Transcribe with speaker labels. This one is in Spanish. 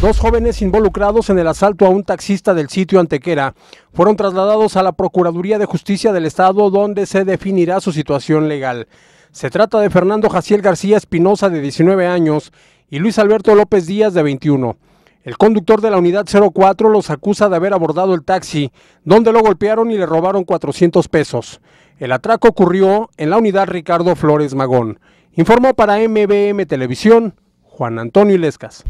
Speaker 1: Dos jóvenes involucrados en el asalto a un taxista del sitio Antequera fueron trasladados a la Procuraduría de Justicia del Estado donde se definirá su situación legal. Se trata de Fernando Jaciel García Espinosa de 19 años y Luis Alberto López Díaz de 21. El conductor de la unidad 04 los acusa de haber abordado el taxi, donde lo golpearon y le robaron 400 pesos. El atraco ocurrió en la unidad Ricardo Flores Magón. Informó para MBM Televisión Juan Antonio Ilescas.